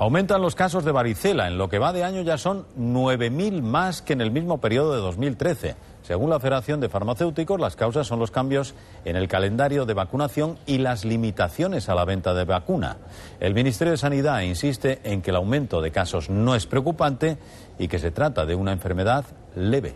Aumentan los casos de varicela. En lo que va de año ya son 9.000 más que en el mismo periodo de 2013. Según la Federación de Farmacéuticos, las causas son los cambios en el calendario de vacunación y las limitaciones a la venta de vacuna. El Ministerio de Sanidad insiste en que el aumento de casos no es preocupante y que se trata de una enfermedad leve.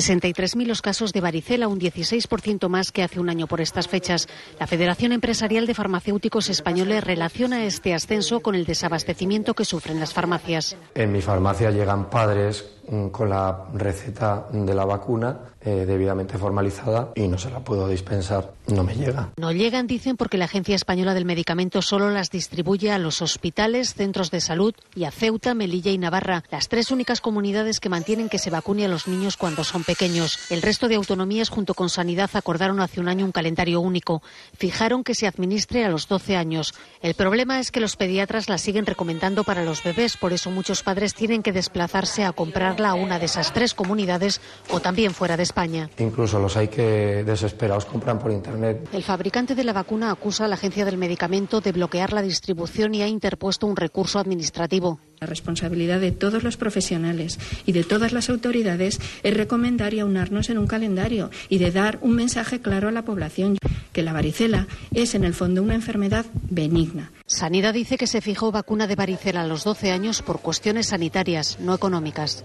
63.000 los casos de varicela, un 16% más que hace un año por estas fechas. La Federación Empresarial de Farmacéuticos Españoles relaciona este ascenso con el desabastecimiento que sufren las farmacias. En mi farmacia llegan padres mm, con la receta de la vacuna eh, debidamente formalizada y no se la puedo dispensar, no me llega. No llegan, dicen, porque la Agencia Española del Medicamento solo las distribuye a los hospitales, centros de salud y a Ceuta, Melilla y Navarra, las tres únicas comunidades que mantienen que se vacune a los niños cuando son pequeños. El resto de autonomías, junto con Sanidad, acordaron hace un año un calendario único. Fijaron que se administre a los 12 años. El problema es que los pediatras la siguen recomendando para los bebés, por eso muchos padres tienen que desplazarse a comprarla a una de esas tres comunidades o también fuera de España. Incluso los hay que desesperados compran por Internet. El fabricante de la vacuna acusa a la Agencia del Medicamento de bloquear la distribución y ha interpuesto un recurso administrativo. La responsabilidad de todos los profesionales y de todas las autoridades es recomendar y aunarnos en un calendario y de dar un mensaje claro a la población que la varicela es en el fondo una enfermedad benigna. Sanidad dice que se fijó vacuna de varicela a los 12 años por cuestiones sanitarias, no económicas.